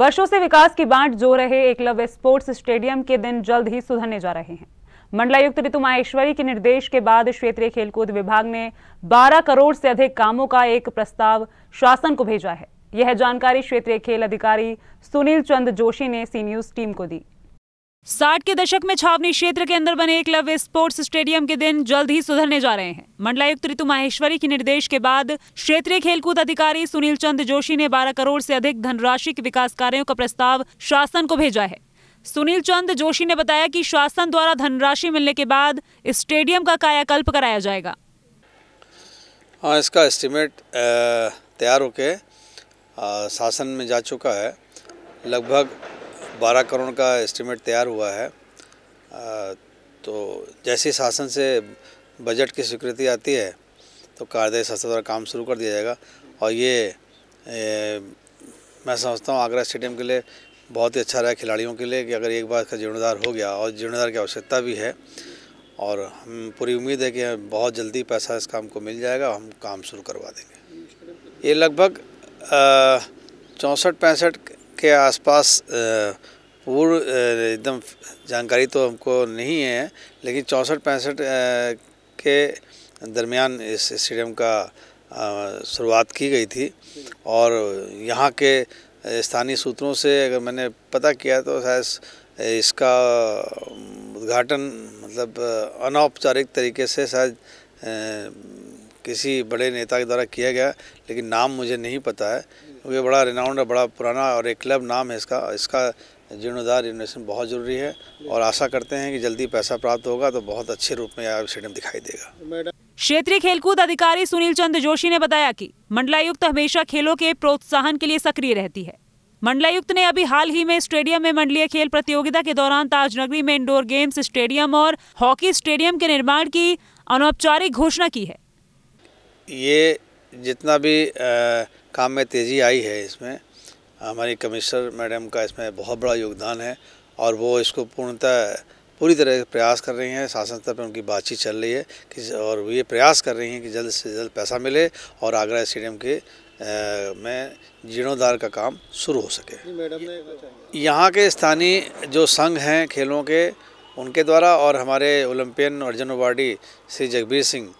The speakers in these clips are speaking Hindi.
वर्षों से विकास की बांट जो रहे एकलव्य स्पोर्ट्स स्टेडियम के दिन जल्द ही सुधरने जा रहे हैं मंडलायुक्त ऋतु माहेश्वरी के निर्देश के बाद क्षेत्रीय खेलकूद विभाग ने 12 करोड़ से अधिक कामों का एक प्रस्ताव शासन को भेजा है यह जानकारी क्षेत्रीय खेल अधिकारी सुनील चंद जोशी ने सी न्यूज टीम को दी साठ के दशक में छावनी क्षेत्र के अंदर बने एकलव्य स्पोर्ट्स स्टेडियम के दिन जल्द ही सुधरने जा रहे हैं मंडलायुक्त ऋतु माहेश्वरी के निर्देश के बाद क्षेत्रीय खेलकूद अधिकारी सुनील चंद जोशी ने 12 करोड़ से अधिक धनराशि के विकास कार्यों का प्रस्ताव शासन को भेजा है सुनील चंद जोशी ने बताया कि शासन द्वारा धनराशि मिलने के बाद स्टेडियम का कायाकल्प कराया जाएगा हाँ इसका एस्टिमेट तैयार होकर शासन में जा चुका है लगभग बारह करोड़ का एस्टिमेट तैयार हुआ है तो जैसे ही शासन से बजट की स्वीकृति आती है तो कार्यदायी संस्था द्वारा काम शुरू कर दिया जाएगा और ये ए, मैं समझता हूँ आगरा स्टेडियम के लिए बहुत ही अच्छा रहा खिलाड़ियों के लिए कि अगर एक बार का जीर्णोद्धार हो गया और जीर्णोद्धार की आवश्यकता भी है और हम पूरी उम्मीद है कि बहुत जल्दी पैसा इस काम को मिल जाएगा और हम काम शुरू करवा देंगे ये लगभग चौंसठ पैंसठ के आसपास पूर्व एकदम जानकारी तो हमको नहीं है लेकिन चौंसठ पैंसठ के दरमियान इस स्टेडियम का शुरुआत की गई थी और यहाँ के स्थानीय सूत्रों से अगर मैंने पता किया तो शायद इसका उद्घाटन मतलब अनौपचारिक तरीके से शायद किसी बड़े नेता के द्वारा किया गया लेकिन नाम मुझे नहीं पता है क्योंकि बड़ा रिनाउंड है बड़ा पुराना और एक क्लब नाम है इसका इसका जीर्णोद्धार इन्वेस्टमेंट बहुत ज़रूरी है और आशा करते हैं कि जल्दी पैसा प्राप्त होगा तो बहुत अच्छे रूप में यह स्टेडियम दिखाई देगा क्षेत्रीय खेलकूद अधिकारी सुनील चंद्र जोशी ने बताया कि मंडलायुक्त हमेशा खेलों के प्रोत्साहन के लिए सक्रिय रहती है मंडलायुक्त ने अभी हाल ही में स्टेडियम में मंडलीय खेल प्रतियोगिता के दौरान ताजनगरी में इंडोर गेम्स स्टेडियम और हॉकी स्टेडियम के निर्माण की अनौपचारिक घोषणा की है ये जितना भी आ, काम में तेज़ी आई है इसमें हमारी कमिश्नर मैडम का इसमें बहुत बड़ा योगदान है और वो इसको पूर्णतः पूरी तरह प्रयास कर रही हैं शासन स्तर पर उनकी बातचीत चल रही है कि और ये प्रयास कर रही हैं कि जल्द से जल्द पैसा मिले और आगरा स्टेडियम के में जीर्णोद्धार का काम शुरू हो सके मैडम यहाँ के स्थानीय जो संघ हैं खेलों के उनके द्वारा और हमारे ओलंपियन अर्जुन अवार्डी श्री जगबीर सिंह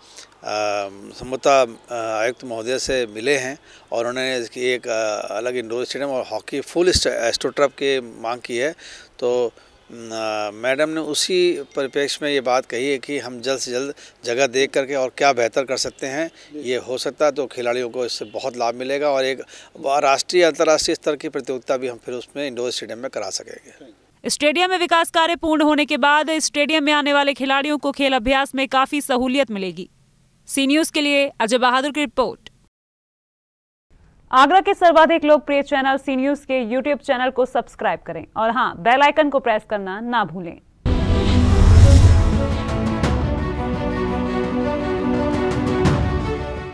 समता आयुक्त महोदय से मिले हैं और उन्होंने इसकी एक अलग इंडोर स्टेडियम और हॉकी फुल एस्ट्रोट्रप के मांग की है तो मैडम ने उसी परिप्रेक्ष्य में ये बात कही है कि हम जल्द से जल्द जगह देख करके और क्या बेहतर कर सकते हैं ये हो सकता है तो खिलाड़ियों को इससे बहुत लाभ मिलेगा और एक राष्ट्रीय अंतर्राष्ट्रीय स्तर की प्रतियोगिता भी हम फिर उसमें इंडोर स्टेडियम में करा सकेंगे स्टेडियम में विकास कार्य पूर्ण होने के बाद स्टेडियम में आने वाले खिलाड़ियों को खेल अभ्यास में काफ़ी सहूलियत मिलेगी सी न्यूज के लिए अजय बहादुर की रिपोर्ट आगरा के सर्वाधिक लोकप्रिय चैनल सी न्यूज के यूट्यूब चैनल को सब्सक्राइब करें और हाँ बेल आइकन को प्रेस करना ना भूलें